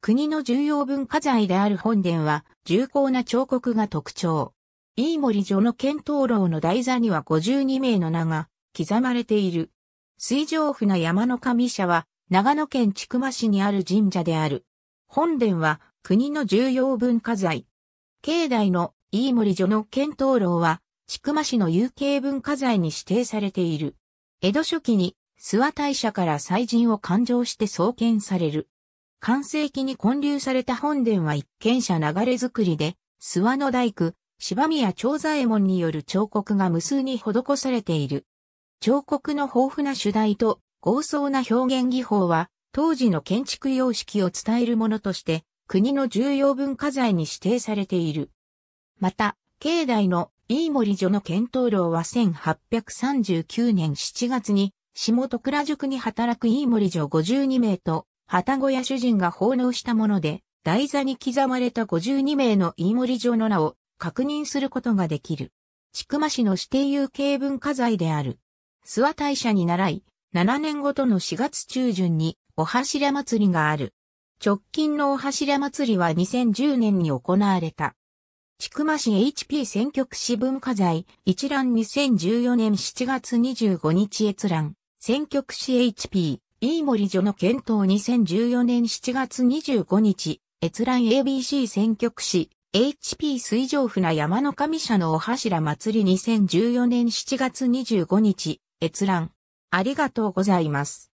国の重要文化財である本殿は重厚な彫刻が特徴。飯森城の剣灯籠の台座には52名の名が刻まれている。水上船山の神社は長野県千曲市にある神社である。本殿は国の重要文化財。境内の飯森城の剣灯籠は千曲市の有形文化財に指定されている。江戸初期に諏訪大社から祭神を勘定して創建される。完成期に建立された本殿は一軒者流れ作りで、諏訪の大工、芝宮長左衛門による彫刻が無数に施されている。彫刻の豊富な主題と豪壮な表現技法は、当時の建築様式を伝えるものとして、国の重要文化財に指定されている。また、境内の飯森所の検討楼は1839年7月に、下徳倉塾に働く飯森所52名と、旗小屋主人が奉納したもので、台座に刻まれた52名の飯盛城の名を確認することができる。千曲市の指定有形文化財である。諏訪大社に習い、7年ごとの4月中旬にお柱祭りがある。直近のお柱祭りは2010年に行われた。千曲市 HP 選曲市文化財一覧2014年7月25日閲覧。選曲市 HP 飯森女の検討2014年7月25日、閲覧 ABC 選挙区市、HP 水上船山の神社のお柱祭り2014年7月25日、閲覧。ありがとうございます。